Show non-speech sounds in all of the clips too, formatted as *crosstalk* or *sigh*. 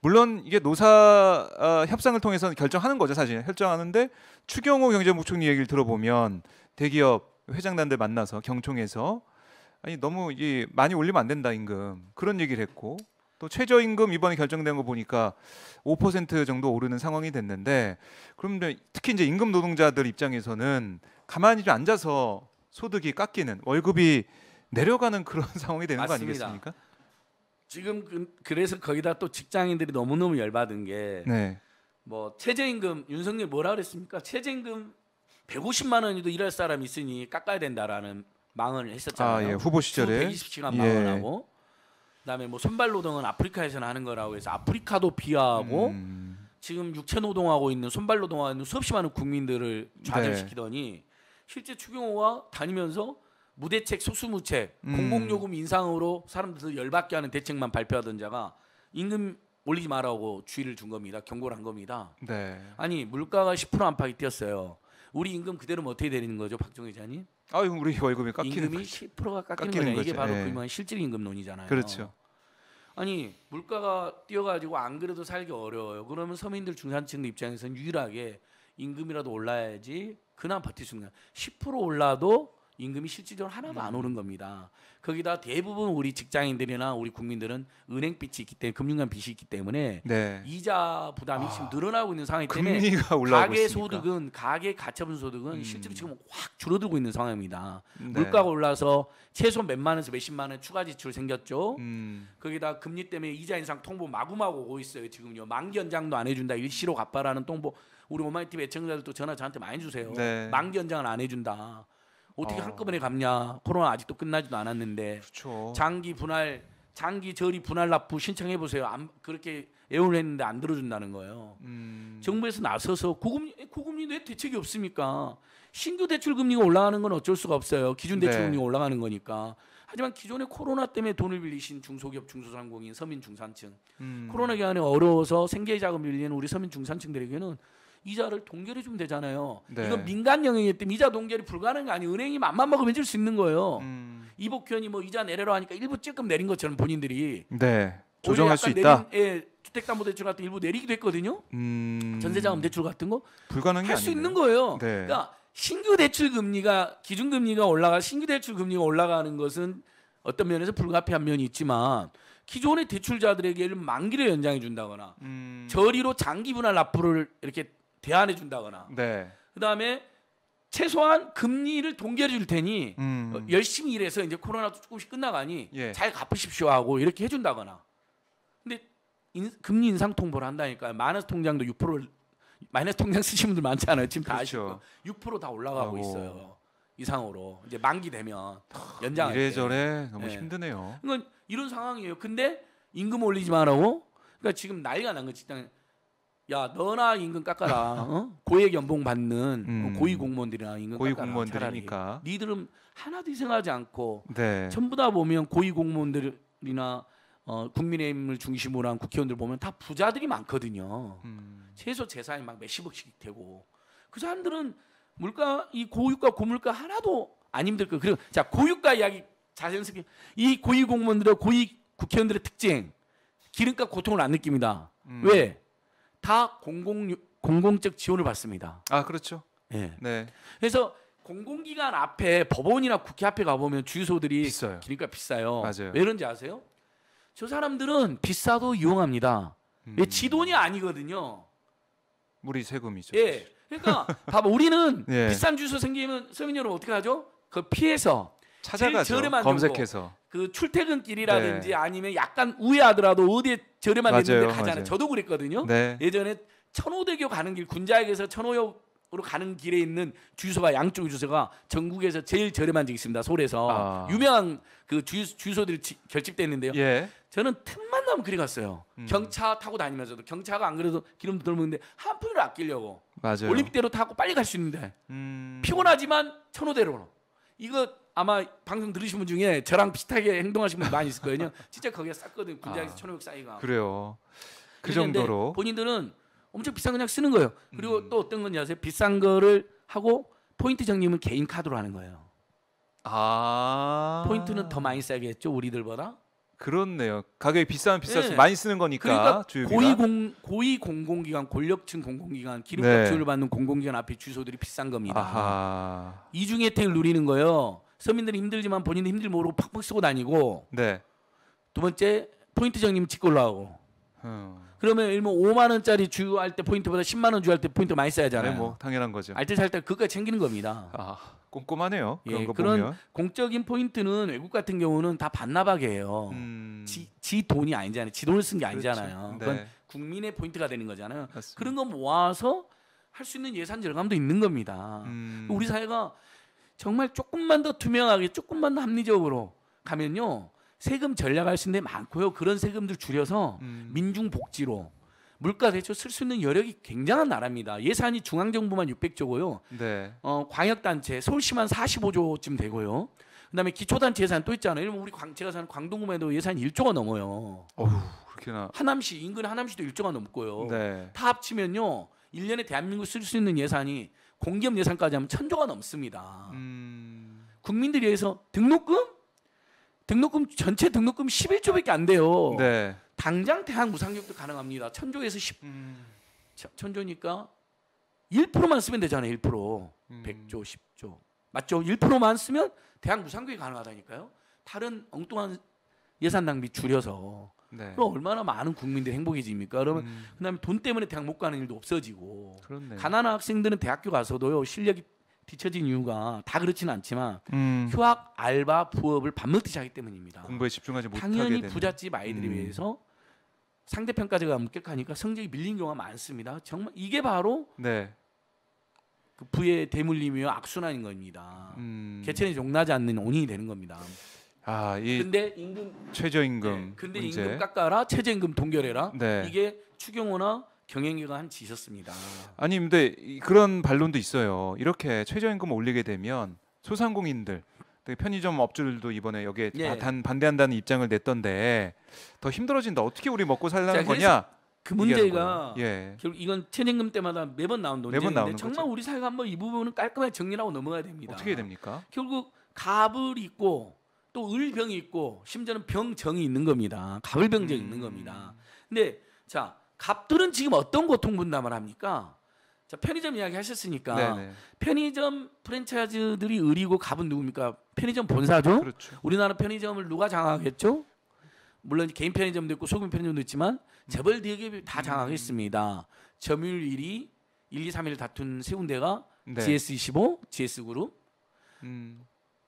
물론 이게 노사 어, 협상을 통해서 결정하는 거죠 사실 결정하는데 추경호 경제부총리 얘기를 들어보면 대기업 회장단들 만나서 경총에서 아니 너무 이 많이 올리면 안 된다 임금 그런 얘기를 했고 또 최저임금 이번에 결정된 거 보니까 5% 정도 오르는 상황이 됐는데 그런데 특히 이제 임금 노동자들 입장에서는 가만히 좀 앉아서 소득이 깎이는 월급이 내려가는 그런 *laughs* 상황이 되는 맞습니다. 거 아니겠습니까? 지금 그, 래서 거기다 또 직장인들이 너무너무 열받은 게 네. 뭐 최저임금 윤석열 뭐라 그랬습니까? 최저임금 150만 원이도 일할 사람 있으니 깎아야 된다라는 망언을 했었잖아요. 아, 예. 후보 시절에 120시간 예. 망언하고 예. 그다음에 뭐선발 노동은 아프리카에서는 하는 거라고 해서 아프리카도 비하하고 음. 지금 육체 노동하고 있는 선발 노동하는 수없이 많은 국민들을 좌절시키더니 네. 실제 추경호가 다니면서 무대책 소수무책 음. 공공요금 인상으로 사람들 열받게 하는 대책만 발표하던 자가 임금 올리지 말라고 주의를 준 겁니다. 경고를 한 겁니다. 네. 아니 물가가 10% 안팎이 뛰었어요. 우리 임금 그대로 어떻게 되는 거죠, 박종 회장님? 아, 우리 월급이 깎이는 임금이 10%가 깎이는, 깎이는 거죠. 이게 바로 네. 예. 그만 실질 임금론이잖아요. 그렇죠. 아니 물가가 뛰어가지고 안 그래도 살기 어려워요. 그러면 서민들 중산층 입장에서는 유일하게 임금이라도 올라야지 그나마 버틸 수 있는. 10% 올라도 임금이 실질적으로 하나도 안 네. 오른 겁니다. 거기다 대부분 우리 직장인들이나 우리 국민들은 은행 빚이 있기 때문에 금융관 빚이 있기 때문에 네. 이자 부담이 아, 지금 늘어나고 있는 상황이기 때문에 가계 있으니까. 소득은 가계 가처분 소득은 음. 실제로 지금 확 줄어들고 있는 상황입니다. 네. 물가가 올라서 최소 몇만 원에서 몇십만 원 추가 지출 생겼죠. 음. 거기다 금리 때문에 이자 인상 통보 마구마구 오고 있어요. 지금요 만기 연장도 안 해준다 일시로 갚아라는 통보 우리 오마이티 애청자들도 전화 저한테 많이 주세요. 네. 만기 연장을 안 해준다. 어떻게 어. 한꺼번에 갚냐? 코로나 아직도 끝나지도 않았는데 그렇 장기 분할 장기 저리 분할 납부 신청해 보세요. 안 그렇게 애원을 했는데 안 들어준다는 거예요. 음. 정부에서 나서서 고금리 고금리 내 대책이 없습니까? 신규 대출 금리가 올라가는 건 어쩔 수가 없어요. 기준 대출 네. 금리가 올라가는 거니까. 하지만 기존에 코로나 때문에 돈을 빌리신 중소기업, 중소상공인, 서민 중산층, 음. 코로나 기간에 어려워서 생계 자금 빌리는 우리 서민 중산층들에게는 이자를 동결해 주면 되잖아요. 네. 이건 민간 영역이기 때문에 이자 동결이 불가능한 게 아니에요. 은행이 맘만 먹으면 줄수 있는 거예요. 음. 이복현이 뭐 이자 내려라 하니까 일부 찔끔 내린 것처럼 본인들이 네. 조정할 수 있다. 내린, 예, 주택담보대출 같은 일부 내리기도 했거든요. 음... 전세자금 대출 같은 거 불가능한 할수 있는 거예요. 네. 그러니까 신규 대출 금리가 기준 금리가 올라가 신규 대출 금리가 올라가는 것은 어떤 면에서 불가피한 면이 있지만 기존의 대출자들에게는 만기를 연장해 준다거나 음... 저리로 장기 분할 납부를 이렇게 대안해 준다거나 네. 그다음에 최소한 금리를 동결해 줄 테니 음. 어, 열심히 일해서 이제 코로나도 조금씩 끝나가니 예. 잘 갚으십시오 하고 이렇게 해준다거나 근데 인, 금리 인상 통보를 한다니까 마이너스 통장도 6%를 마이너스 통장 쓰신 분들 많지 않아요 지금 다 그렇죠. 아시고 6%다 올라가고 아고. 있어요 이상으로 이제 만기 되면 연장 이래저래 너무 네. 힘드네요. 이건 이런 상황이에요. 근데 임금 올리지 말라고 그러니까 지금 난리가 난 거지. 직장에 야 너나 임금 깎아라 어? 고액 연봉 받는 음. 뭐 고위 공무원들이나 임금 고위 깎아라 공무원들이니까 차라리. 니들은 하나도 희생하지 않고 네. 전부 다 보면 고위 공무원들이나 어, 국민의힘을 중심으로 한 국회의원들 보면 다 부자들이 많거든요 음. 최소 재산이 막 몇십억씩 되고 그 사람들은 물가 이 고유가 고물가 하나도 안 힘들 거 그리고 자 고유가 이야기 자연스럽게 이 고위 공무원들의 고위 국회의원들의 특징 기름값 고통을 안 느낍니다 음. 왜다 공공 공공적 지원을 받습니다. 아 그렇죠. 예. 네. 그래서 공공기관 앞에 법원이나 국회 앞에 가보면 주유소들이 비싸요. 그러니까 비싸요. 맞아요. 왜 그런지 아세요? 저 사람들은 비싸도 이용합니다. 음. 예, 지 돈이 아니거든요. 우리 세금이죠. 예. 그러니까 봐봐 우리는 *laughs* 예. 비싼 주유소 생기면 서민 여러분 어떻게 하죠? 그 피해서 찾아가죠. 검색해서 정보. 그 출퇴근길이라든지 네. 아니면 약간 우회하더라도 어디에 저렴한 데아 있는데 가잖아요. 맞아요. 저도 그랬거든요. 네. 예전에 천호대교 가는 길 군자역에서 천호역으로 가는 길에 있는 주유소가 양쪽 주유소가 전국에서 제일 저렴한 적이 있습니다. 서울에서 아. 유명한 그 주유, 주유소들이 결집돼 있는데요. 예. 저는 틈만 나면 그리 갔어요. 음. 경차 타고 다니면서도 경차가 안 그래도 기름 도덜먹는데한 푼을 아끼려고 맞아요. 올림픽대로 타고 빨리 갈 수 있는데 음. 피곤하지만 천호대로 이거 아마 방송 들으신 분 중에 저랑 비슷하게 행동하신 분 많이 있을 거예요. 진짜 거기에 쌌거든요. 군대에서 아, 천오백 쌓이가. 그래요. 그 정도로 본인들은 엄청 비싼 그냥 쓰는 거예요. 그리고 음. 또 어떤 건지 아세요? 비싼 거를 하고 포인트 정리는 개인 카드로 하는 거예요. 아 포인트는 더 많이 싸게 죠 우리들보다. 그렇네요. 가격이 비싸면 비싸서 네. 예. 많이 쓰는 거니까. 그러니까 고위 공 고위 공공기관, 권력층 공공기관, 기름값 네. 지원을 받는 공공기관 앞에 주소들이 비싼 겁니다. 아하. 이중 혜택을 누리는 거예요. 서민들이 힘들지만 본인도 힘들 모르고 팍팍 쓰고 다니고 네. 두 번째 포인트 장님 면 직골로 하고 음. 그러면 일면 5만 원짜리 주유할 때 포인트보다 10만 원 주유할 때 포인트 많이 써야 하잖아요. 네, 뭐 당연한 거죠. 알뜰살뜰 그거 챙기는 겁니다. 아, 꼼꼼하네요. 예, 그런 예, 그런 보면. 공적인 포인트는 외국 같은 경우는 다 반납하게해요. 음... 지, 돈이 아니잖아요. 지 돈을 쓴게 그렇죠. 아니잖아요. 그렇지. 네. 그건 국민의 포인트가 되는 거잖아요. 맞습니다. 그런 거 모아서 할 수 있는 예산 절감도 있는 겁니다. 음... 우리 사회가 정말 조금만 더 투명하게 조금만 더 합리적으로 가면요 세금 전략할 수 있는 데 많고요 그런 세금들 줄여서 음. 민중 복지로 물가 대처 쓸 수 있는 여력이 굉장한 나라입니다. 예산이 중앙정부만 600조고요. 네. 어, 광역단체 서울시만 45조쯤 되고요. 그다음에 기초단체 예산 또 있잖아요. 우리 광, 제가 사는 광동구에도 예산 1조가 넘어요. 어휴, 그렇게나. 하남시 인근 하남시도 1조가 넘고요. 네. 다 합치면요. 1년에 대한민국 쓸 수 있는 예산이 공기업 예산까지 하면 천조가 넘습니다. 음... 국민들 위해서 등록금? 등록금 전체 등록금 11조밖에 안 돼요. 네. 당장 대학 무상교육도 가능합니다. 천조에서 10 음... 천조니까 1%만 쓰면 되잖아요. 1% 음... 100조, 10조 맞죠? 1%만 쓰면 대학 무상교육이 가능하다니까요. 다른 엉뚱한 예산 낭비 줄여서 네. 그럼 얼마나 많은 국민들이 행복해집니까? 그러면 음. 그다음에 돈 때문에 대학 못 가는 일도 없어지고 그렇네. 가난한 학생들은 대학교 가서도요 실력이 뒤처진 이유가 다 그렇지는 않지만 음. 휴학, 알바, 부업을 밥먹듯이 하기 때문입니다. 공부에 집중하지 못하게 되는. 당연히 부잣집 아이들에 음. 비해서 상대평가제가 엄격하니까 성적이 밀린 경우가 많습니다. 정말 이게 바로 네. 그 부의 대물림이요 악순환인 겁니다. 음. 개천이 종나지 않는 원인이 되는 겁니다. 아, 이 근데 임금 최저임금 네, 근데 문제. 임금 깎아라 최저임금 동결해라 네. 이게 추경호나 경영위가 한 짓이었습니다. 아니 근데 그런 반론도 있어요. 이렇게 최저임금 올리게 되면 소상공인들 편의점 업주들도 이번에 여기에 예. 단, 반대한다는 입장을 냈던데 더 힘들어진다. 어떻게 우리 먹고 살라는 거냐? 그 문제가 예. 결국 이건 최저임금 때마다 매번 나온 논쟁인데 정말 거죠? 우리 사회가 한번 이 부분은 깔끔하게 정리하고 넘어가야 됩니다. 어떻게 됩니까? 결국 갑을 입고 또 을병이 있고 심지어는 병정이 있는 겁니다. 갑을병정이 있는 겁니다. 음. 근데 자 갑들은 지금 어떤 고통 분담을 합니까? 자 편의점 이야기 하셨으니까 편의점 프랜차이즈들이 을이고 갑은 누굽니까? 편의점 본사죠. 그렇죠. 우리나라 편의점을 누가 장악하겠죠 물론 개인 편의점도 있고 소규모 편의점도 있지만 음. 재벌 대기업이 다 음. 장악했습니다. 점유율 1위, 1, 2, 3위를 다툰 세 군데가 네. GS25, GS그룹, 음.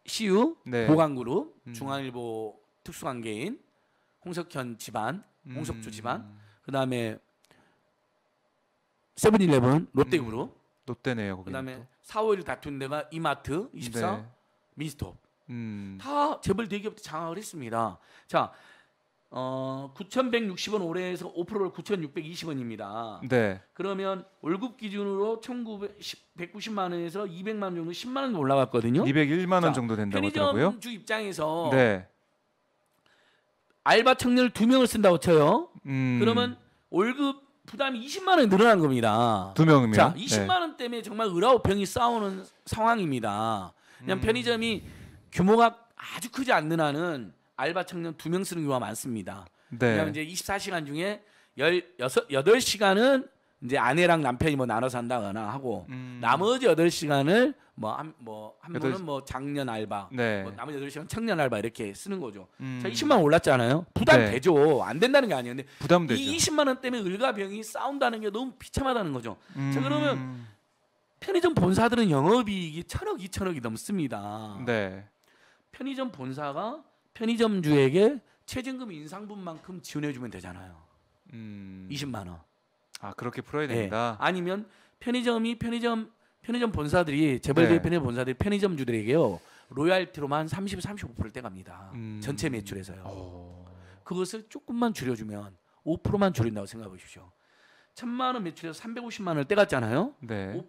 CU, 네. 보강그룹, 음. 중앙일보 특수관계인, 홍석현 집안, 음. 홍석주 집안, 그 다음에 세븐일레븐, 롯데그룹, 음. 롯데네요. 그 다음에 4월 다툰 데가 이마트, 24, 네. 미스톱. 음. 다 재벌 대기업 장악을 했습니다. 자, 어, 9,160원 올해에서 5%를 9,620원입니다. 네. 그러면 월급 기준으로 1,990만 원에서 200만 원 정도 10만 원 올라갔거든요. 201만 원 정도 된다고 하더라고요. 편의점주 입장에서 네. 알바 청년을 두 명을 쓴다고 쳐요. 음. 그러면 월급 부담이 20만 원 늘어난 겁니다. 두 명이면. 자, 20만 네. 원 때문에 정말 의라우병이 싸우는 상황입니다. 그냥 음. 편의점이 규모가 아주 크지 않는 한은 알바 청년 두 명 쓰는 경우가 많습니다. 네. 왜냐하면 이제 24시간 중에 16, 8시간은 이제 아내랑 남편이 뭐 나눠 산다거나 하고 음. 나머지 8 시간을 뭐 한 뭐한 뭐한 분은 뭐 작년 알바, 네. 뭐 나머지 여 시간 청년 알바 이렇게 쓰는 거죠. 음. 20만 원 올랐잖아요. 부담되죠. 네. 안 된다는 게 아니에요. 근데 부담되죠. 이 20만 원 때문에 을과병이 싸운다는 게 너무 비참하다는 거죠. 음. 자 그러면 음. 편의점 본사들은 영업이익이 천억, 이천억이 넘습니다. 네. 편의점 본사가 편의점주에게 최저임금 인상분만큼 지원해주면 되잖아요. 음. 20만 원. 아 그렇게 풀어야 된다. 네. 예. 아니면 편의점이 편의점 편의점 본사들이 재벌 네. 편의점 본사들이 편의점주들에게요 로얄티로만 30, 35%를 떼갑니다. 음. 전체 매출에서요. 오. 어. 그것을 조금만 줄여주면 5%만 줄인다고 생각해 보십시오. 천만 원 매출에서 350만 원을 떼갔잖아요. 네. 오,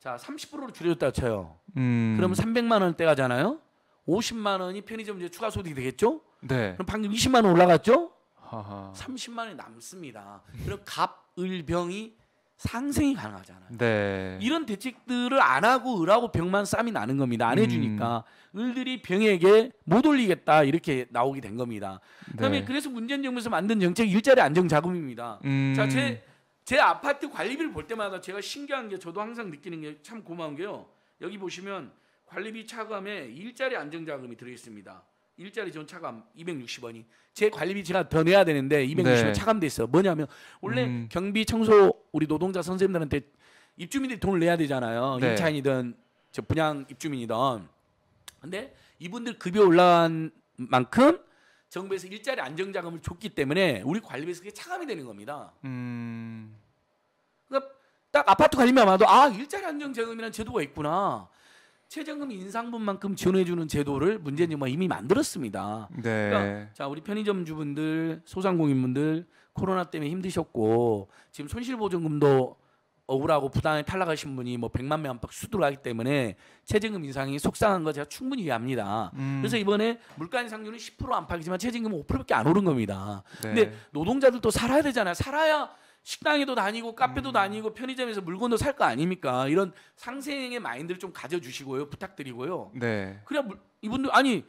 자 30%로 줄여줬다 쳐요. 음. 그러면 300만 원을 떼가잖아요. 50만 원이 편의점 이제 추가 소득이 되겠죠? 네. 그럼 방금 20만 원 올라갔죠? 하하. 30만 원이 남습니다. 그럼 갑을병이 상생이 가능하잖아요. 네. 이런 대책들을 안 하고 을하고 병만 쌈이 나는 겁니다. 안 음. 해주니까 음. 을들이 병에게 못 올리겠다 이렇게 나오게 된 겁니다. 네. 그다음에 네. 그래서 문재인 정부에서 만든 정책 일자리 안정 자금입니다. 음. 자, 제, 제 아파트 관리비를 볼 때마다 제가 신기한 게 저도 항상 느끼는 게 참 고마운 게요. 여기 보시면 관리비 차감에 일자리 안정자금이 들어있습니다. 일자리 전 차감 260원이 제 관리비 제가 더 내야 되는데 260원 네. 차감돼 있어. 뭐냐면 원래 음. 경비 청소 우리 노동자 선생님들한테 입주민들이 돈을 내야 되잖아요. 네. 임차인이든 저 분양 입주민이든. 근데 이분들 급여 올라간 만큼 정부에서 일자리 안정자금을 줬기 때문에 우리 관리비에서 그게 차감이 되는 겁니다. 음. 그러니까 딱 아파트 관리만 봐도 아 일자리 안정자금이라는 제도가 있구나. 최저임금 인상분만큼 지원해주는 제도를 문재인 정부가 이미 만들었습니다. 네. 그러니까 자 우리 편의점 주분들, 소상공인분들 코로나 때문에 힘드셨고 지금 손실보증금도 억울하고 부당하게 탈락하신 분이 뭐 100만 명 안팎 수두룩하기 때문에 최저임금 인상이 속상한 거 제가 충분히 이해합니다. 음. 그래서 이번에 물가 인상률은 10% 안팎이지만 최저임금은 5%밖에 안 오른 겁니다. 네. 근데 노동자들도 살아야 되잖아요. 살아야 식당에도 다니고 카페도 음. 다니고 편의점에서 물건도 살 거 아닙니까? 이런 상생의 마인드를 좀 가져주시고요 부탁드리고요. 네. 그래 이분들 아니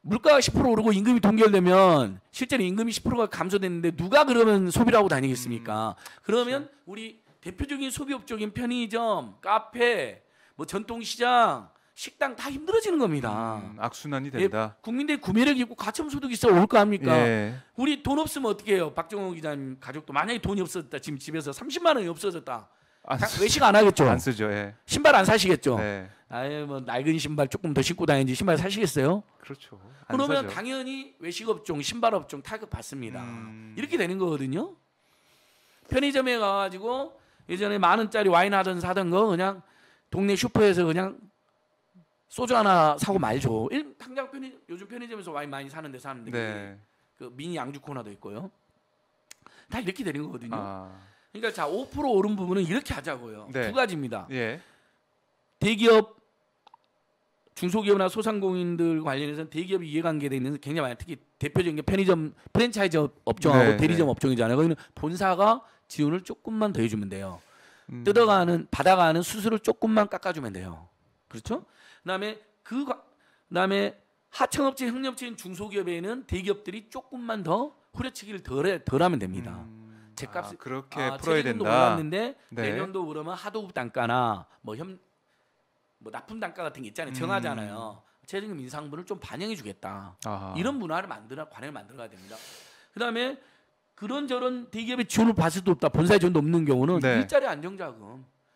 물가가 10% 오르고 임금이 동결되면 실제로 임금이 10%가 감소됐는데 누가 그러면 소비를 하고 다니겠습니까? 음, 그러면 그렇죠. 우리 대표적인 소비업 쪽인 편의점, 카페, 뭐 전통시장 식당 다 힘들어지는 겁니다. 음, 악순환이 된다. 예, 국민들이 구매력이 있고 가처분 소득이 있어 올거 아닙니까? 예. 우리 돈 없으면 어떻게 해요? 박정호 기자님 가족도 만약에 돈이 없어졌다. 지금 집에서 30만 원이 없어졌다. 안 외식 안 하겠죠. 안 쓰죠. 예. 신발 안 사시겠죠. 네. 예. 아뭐 낡은 신발 조금 더 신고 다니지 신발 사시겠어요? 그렇죠. 그러면 사죠. 당연히 외식 업종, 신발 업종 타격 받습니다. 음... 이렇게 되는 거거든요. 편의점에 가가지고 예전에 만 원짜리 와인 하던 사던 거 그냥 동네 슈퍼에서 그냥 소주 하나 사고 말죠. 일, 당장 편의, 요즘 편의점에서 와인 많이 사는데 사는데 네. 그 미니 양주 코너도 있고요. 다 이렇게 되는 거거든요. 아. 그러니까 자5% 오른 부분은 이렇게 하자고요. 네. 두 가지입니다. 예. 대기업 중소기업이나 소상공인들 관련해서는 대기업 이해관계돼 있는 굉장히 많아요. 특히 대표적인 게 편의점 프랜차이즈 업종하고 네, 대리점 네. 업종이잖아요. 거기는 본사가 지원을 조금만 더 해주면 돼요. 음. 뜯어가는 받아가는 수수료 조금만 깎아주면 돼요. 그렇죠? 그다음에 그 그다음에 하청업체, 협력업체인 중소기업에는 대기업들이 조금만 더 후려치기를 덜해 덜하면 됩니다. 음, 제값 아, 그렇게 아, 풀어야 된다. 올랐는데 네. 내년도 오르면 하도급 단가나 뭐협뭐 뭐 납품 단가 같은 게 있잖아요. 정하잖아요. 음. 최저임 인상분을 좀 반영해 주겠다. 아하. 이런 문화를 만들어 관행을 만들어야 됩니다. 그다음에 그런 저런 대기업의 지원을 받을 수도 없다. 본사의 지원도 없는 경우는 네. 일자리 안정자금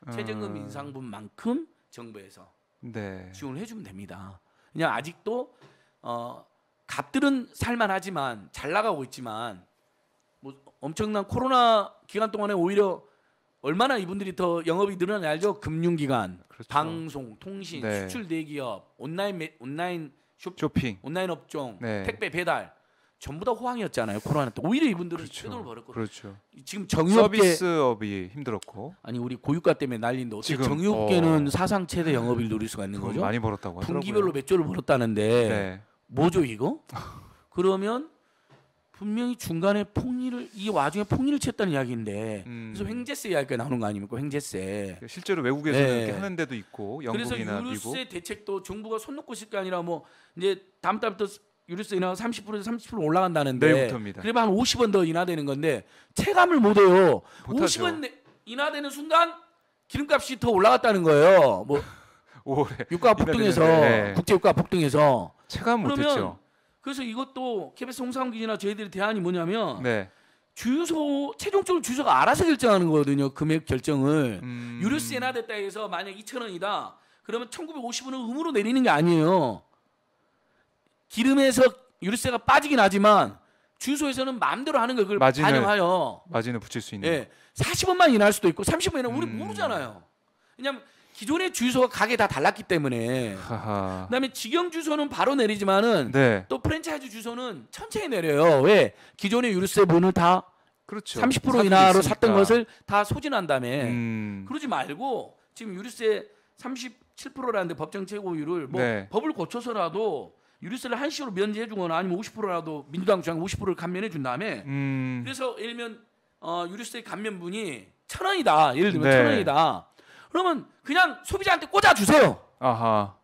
음. 최저임금 인상분만큼 정부에서 네. 지원을 해주면 됩니다. 그냥 아직도 어, 값들은 살만하지만 잘 나가고 있지만 뭐 엄청난 코로나 기간 동안에 오히려 얼마나 이분들이 더 영업이 늘어나냐 알죠? 금융기관, 그렇죠. 방송, 통신, 네. 수출 대기업, 온라인 온라인 쇼, 핑 온라인 업종, 네. 택배 배달 전부 다 호황이었잖아요 코로나 때 오히려 이분들은 그렇죠. 돈을 벌었고 그렇죠. 지금 정유업계 서비스업이 힘들었고 아니 우리 고유가 때문에 난리인데 어떻게 지금, 정유업계는 어... 사상 최대 영업일 노릴 수가 있는 거죠? 많이 벌었다고 하더라고요. 분기별로 몇 조를 벌었다는데 네. 뭐죠 이거? *laughs* 그러면 분명히 중간에 폭리를 이 와중에 폭리를 쳤다는 이야기인데 음. 그래서 횡재세 이야기가 나오는 거 아닙니까 횡재세 그 실제로 외국에서는 네. 이렇게 하는 데도 있고 영국이나 그래서 유류세 미국. 대책도 정부가 손 놓고 있을 게 아니라 뭐 이제 다음 달부터 유류세 인하가 30%에서 30% 올라간다는데 내일부터입니다. 그러면 한 50원 더 인하되는 건데 체감을 못 해요. 50원 인하되는 순간 기름값이 더 올라갔다는 거예요. 뭐5월 *laughs* 유가 폭등해서 네. 국제 유가 폭등해서 체감 못 했죠. 그래서 이것도 KBS 홍상준이나 저희들이 대안이 뭐냐면 네. 주유소 최종적으로 주유소가 알아서 결정하는 거거든요. 금액 결정을 음... 유류세 인하됐다 해서 만약 2천 원이다. 그러면 1950원을 음으로 내리는 게 아니에요. 기름에서 유류세가 빠지긴 하지만 주유소에서는 마음대로 하는 걸을 반영하여 마진을 붙일 수 있는 예, 40원만 인할 수도 있고 30원이나 우리 음. 모르잖아요. 왜냐하면 기존의 주유소가 가게 다 달랐기 때문에 하하. 그다음에 직영 주소는 유 바로 내리지만은 네. 또 프랜차이즈 주소는 유 천천히 내려요. 왜? 기존의 유류세 분을 다 그렇죠. 30% 인하로 샀던 것을 다 소진한 다음에 음. 그러지 말고 지금 유류세 37%라는데 법정 최고율을 뭐 네. 법을 고쳐서라도 유류세를 한시로 면제해 주거나 아니면 50%라도 민주당 주장 50%를 감면해 준 다음에 음. 그래서 예를 들면 어, 유류세 감면분이 천 원이다. 예를 들면 네. 천 원이다. 그러면 그냥 소비자한테 꽂아 주세요. 아하.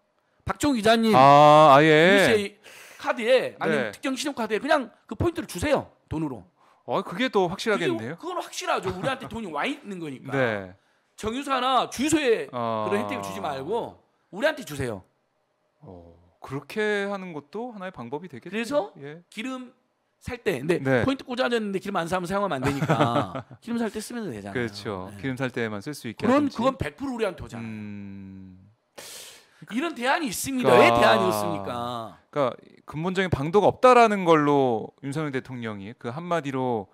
박종 기자님 아, 아예. 유류세 카드에 아니면 네. 특정 신용카드에 그냥 그 포인트를 주세요. 돈으로. 어, 그게 또확실하겠는요 뭐, 그건 확실하죠. 우리한테 돈이 와 있는 거니까. 네. 정유사나 주유소에 어... 그런 혜택을 주지 말고 우리한테 주세요. 어... 그렇게 하는 것도 하나의 방법이 되겠죠. 그래서 예. 기름 살 때, 근데 네. 포인트 꽂아졌는데 기름 안 사면 사용하면 안 되니까 *laughs* 기름 살 때 쓰면 되잖아요. 그렇죠. 네. 기름 살 때만 쓸 수 있게. 그럼 그건 100% 우리한테 오잖아요. 음... 그러니까 이런 대안이 있습니다. 그러니까... 왜 대안이 없습니까? 그러니까 근본적인 방도가 없다라는 걸로 윤석열 대통령이 그 한마디로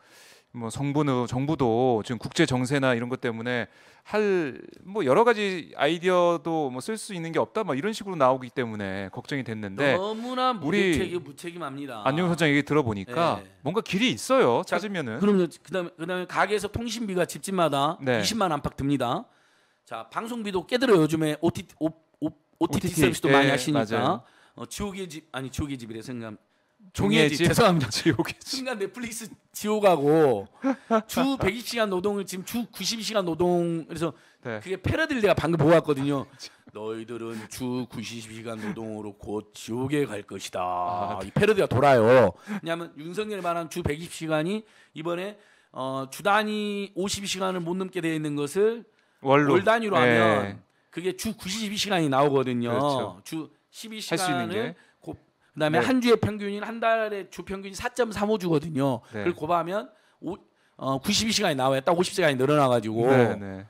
뭐 정부는 정부도 지금 국제 정세나 이런 것 때문에 할 뭐 여러 가지 아이디어도 뭐쓸수 있는 게 없다 뭐 이런 식으로 나오기 때문에 걱정이 됐는데 너무나 무책임 무책임합니다. 안용 소장 얘기 들어보니까 네. 뭔가 길이 있어요. 찾으면은. 그럼요. 그다음에 그다음에 가게에서 통신비가 집집마다 네. 20만 안팎 듭니다. 자, 방송비도 깨들어요. 요즘에 OTT, o, t t OTT 서비스도 예, 많이 하시니까. 맞 어, 지옥의 집 아니 지옥의 집이래 생각 종의 이 집. 죄송합니다. 지옥의 순간 넷플릭스 지옥하고 주 120시간 노동을 지금 주 90시간 노동 그래서 네. 그게 패러디를 내가 방금 보았거든요. 너희들은 주 90시간 노동으로 곧 지옥에 갈 것이다. 아, 네. 이 패러디가 돌아요. 왜냐하면 윤석열이 말한 주 120시간이 이번에 어, 주 단위 50시간을 못 넘게 되어 있는 것을 월로. 월 단위로 네. 하면 그게 주 92시간이 나오거든요. 그렇죠. 주 12시간을 게. 그다음에 네. 한 주의 평균이 한 달의 주 평균이 4.35주거든요. 네. 그걸 곱하면 오, 어, 92시간이 나와요. 딱 50시간이 늘어나가지고. 네, 네,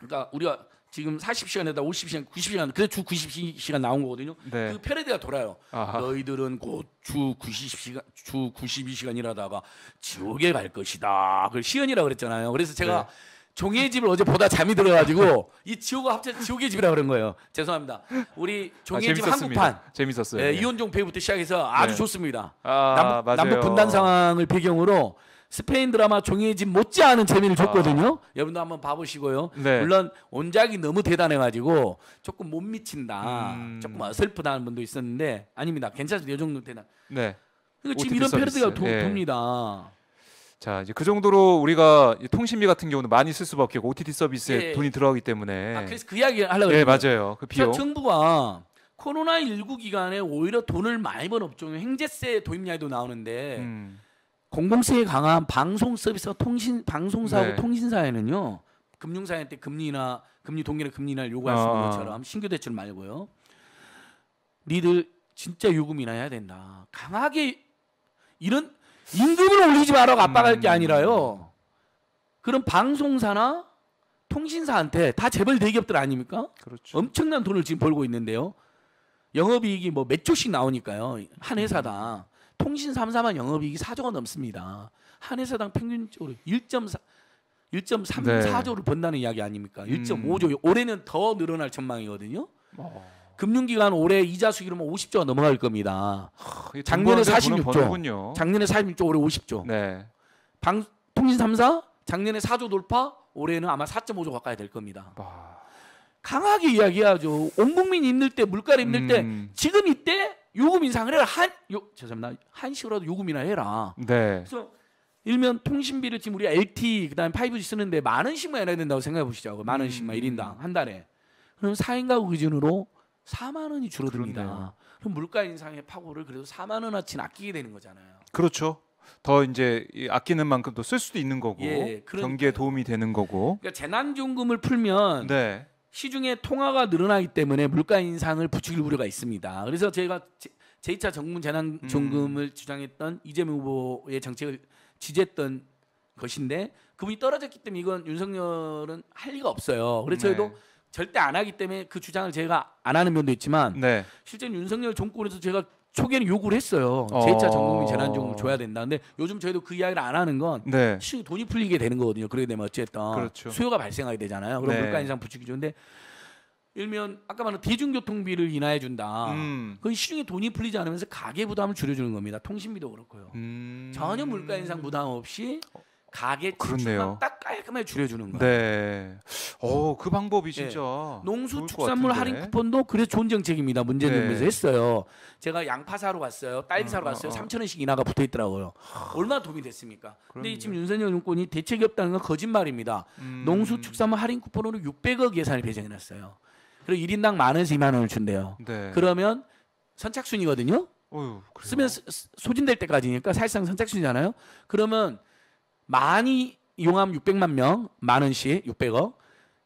그러니까 우리가 지금 40시간에다 50시간, 90시간, 그래 주 90시간 나온 거거든요. 네. 그 패러디가 돌아요. 아하. 너희들은 곧 주 90시간, 주 92시간이라다가 지옥에 갈 것이다. 그걸 시연이라 그랬잖아요. 그래서 제가 네. 종이의 집을 어제 보다 잠이 들어가지고 이 지옥을 합쳐 지옥의 집이라 그런 거예요. 죄송합니다. 우리 종이의 아, 집 한국판 재밌었어요. 네, 예, 네. 예. 이혼종 배우부터 시작해서 아주 네. 좋습니다. 아, 남북, 남북, 분단 상황을 배경으로 스페인 드라마 종이의 집 못지않은 재미를 아. 줬거든요. 아. 여러분도 한번 봐보시고요. 네. 물론 원작이 너무 대단해가지고 조금 못 미친다, 음... 조금 어설프다는 분도 있었는데 아닙니다. 괜찮습니다. 이 정도 대단. 네. 그리고 그러니까 지금 이런 패러디가 예. 돕니다. 자 이제 그 정도로 우리가 통신비 같은 경우는 많이 쓸 수밖에 없고 OTT 서비스에 예. 돈이 들어가기 때문에 아, 그래서 그 이야기 하려고 예, 맞아요. 그 비용. 정부가 코로나 19 기간에 오히려 돈을 많이 번업종 행제세 도입 이야기도 나오는데 음. 공공세에 강한 방송 서비스 통신 방송사하고 네. 통신사에는요 금융사회 때 금리나 금리 동결의 금리나 요구할 수 있는 아. 것처럼 신규 대출 말고요 니들 진짜 요금이나 해야 된다 강하게 이런 임금을 올리지 말라고 압박할 게 음. 아니라요. 그런 방송사나 통신사한테 다 재벌 대기업들 아닙니까? 그렇죠. 엄청난 돈을 지금 벌고 있는데요. 영업이익이 뭐몇 조씩 나오니까요. 한 회사당 통신 삼사만 영업이익이 4조가 넘습니다. 한 회사당 평균적으로 1.4 1.34조를 네. 번다는 이야기 아닙니까? 1.5조. 음. 올해는 더 늘어날 전망이거든요. 어. 금융기관 올해 이자 수익률은 50조가 뭐 넘어갈 겁니다. 허, 작년에 46조. 작년에 46조 올해 50조. 네. 방 통신 3사 작년에 4조 돌파 올해는 아마 4.5조 가까이 될 겁니다. 와. 강하게 이야기하죠. 온 국민 힘들 때 물가를 힘들 음. 때 지금 이때 요금 인상을 해라. 한 요, 죄송합니다. 한식으로라도 요금이나 해라. 네. 그래서 일면 통신비를 지금 우리가 LTE 그다음에 5G 쓰는데 많은 씩만 해야 된다고 생각해 보시죠. 만 원씩만 음. 1인당 한 달에. 그럼 4인 가구 기준으로 4만 원이 줄어듭니다. 그렇네요. 그럼 물가 인상의 파고를 그래도 4만 원어치 아끼게 되는 거잖아요. 그렇죠. 더 이제 아끼는 만큼 더쓸 수도 있는 거고 예, 경기에 도움이 되는 거고. 그러니까 재난지원금을 풀면 네. 시중의 통화가 늘어나기 때문에 물가 인상을 부추길 우려가 있습니다. 그래서 제가 제, 2차 정부 재난지원금을 음. 주장했던 이재명 후보의 정책을 지지했던 것인데 그분이 떨어졌기 때문에 이건 윤석열은 할 리가 없어요. 그래서 네. 저희도 절대 안 하기 때문에 그 주장을 제가 안 하는 면도 있지만 네. 실제 윤석열 정권에서 제가 초기에는 요구를 했어요. 어. 제2차 전국민 재난지원금을 줘야 된다. 근데 요즘 저희도 그 이야기를 안 하는 건 네. 시중 돈이 풀리게 되는 거거든요. 그러게 되면 어쨌든 그렇죠. 수요가 발생하게 되잖아요. 그럼 네. 물가 인상 부추기 좋은데 일면 아까 말한 대중교통비를 인하해 준다. 음. 그 시중에 돈이 풀리지 않으면서 가계 부담을 줄여주는 겁니다. 통신비도 그렇고요. 음... 전혀 물가 인상 부담 없이 어. 가게 그렇네딱 깔끔하게 줄여주는 거예요. 네. 어, 그 방법이 예. 진짜 농수축산물 할인 쿠폰도 그래서 좋은 정책입니다. 문재인 네. 했어요. 제가 양파 사러 갔어요. 딸기 음, 사러 어, 갔어요. 3천 어. 원씩 인하가 붙어 있더라고요. 얼마나 도움이 됐습니까? 그런데 지금 윤석열 정권이 대책이 없다는 건 거짓말입니다. 음. 농수축산물 할인 쿠폰으로 600억 예산이 배정해 놨어요. 그리고 1인당 만 원에서 2만 원을 준대요. 네. 그러면 선착순이거든요. 어휴, 쓰면 소진될 때까지니까 사실상 선착순이잖아요. 그러면 많이 이용하면 600만 명, 만 원씩 600억.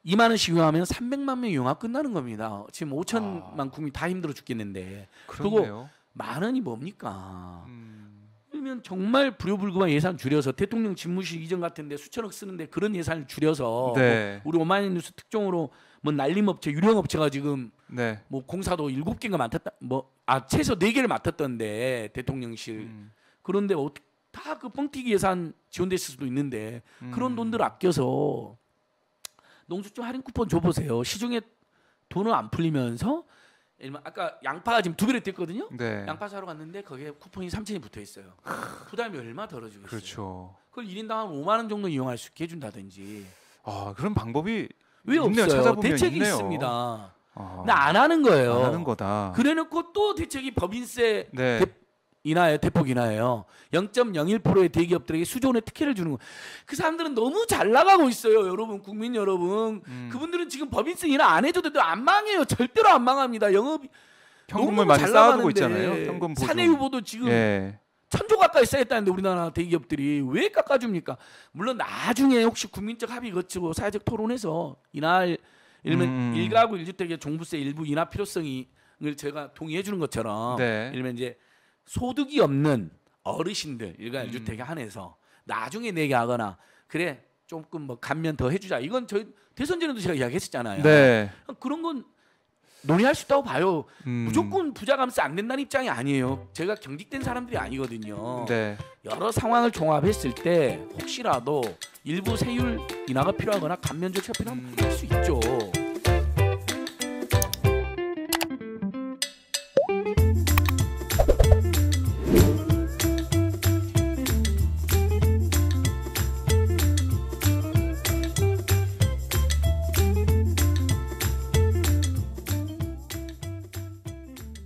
2만 원씩 이용하면 300만 명 이용하고 끝나는 겁니다. 지금 5천만 아. 국민 다 힘들어 죽겠는데. 그리고 만 원이 뭡니까? 음. 그러면 정말 불효불급한 예산 줄여서 대통령 집무실 이전 같은데 수천억 쓰는데 그런 예산을 줄여서 뭐 네. 뭐 우리 오마이뉴스 특종으로 뭐 날림업체 유령업체가 지금 네. 뭐 공사도 7곱 개가 맡았다 뭐아 최소 4 개를 맡았던데 대통령실 음. 그런데 어떻게 다그 뻥튀기 예산 지원됐을 수도 있는데 음. 그런 돈들 아껴서 농축점 할인 쿠폰 줘보세요. 시중에 돈을 안 풀리면서 예를 아까 양파가 지금 두 배를 뛰었거든요. 네. 양파 사러 갔는데 거기에 쿠폰이 3천이 붙어 있어요. 부담이 얼마 덜어주겠어요. 그렇죠. 그걸 1인당 한 5만 원 정도 이용할 수 있게 해준다든지. 아 그런 방법이 왜 있네요. 없어요? 대책이 있네요. 있습니다. 아. 나안 하는 거예요. 안 하는 거다. 그래놓고 또 대책이 법인세 네. 대, 인하에 대폭 인하예요. 0.01%의 대기업들에게 수조원의 특혜를 주는 거. 그 사람들은 너무 잘 나가고 있어요, 여러분, 국민 여러분. 음. 그분들은 지금 법인세 인하 안 해줘도 안 망해요. 절대로 안 망합니다. 영업 현금을 많이 쌓아두고 있잖아요. 현금 보조. 사내 후보도 지금 예. 천조 가까이 쌓였다는데 우리나라 대기업들이 왜 깎아줍니까? 물론 나중에 혹시 국민적 합의 거치고 사회적 토론해서 인할 일면 음, 음. 일가구 일주택의 종부세 일부 인하 필요성이 제가 동의해 주는 것처럼 네. 일면 이제 소득이 없는 어르신들 일간 주택에 한해서 나중에 내게 하거나 그래 조금 뭐 감면 더 해주자 이건 저희 대선 전에도 제가 이야기했었잖아요. 네. 그런 건 논의할 수 있다고 봐요. 음. 무조건 부자 감세 안 된다는 입장이 아니에요. 제가 경직된 사람들이 아니거든요. 네. 여러 상황을 종합했을 때 혹시라도 일부 세율 인하가 필요하거나 감면 조치가 필요하면 음. 할수 있죠.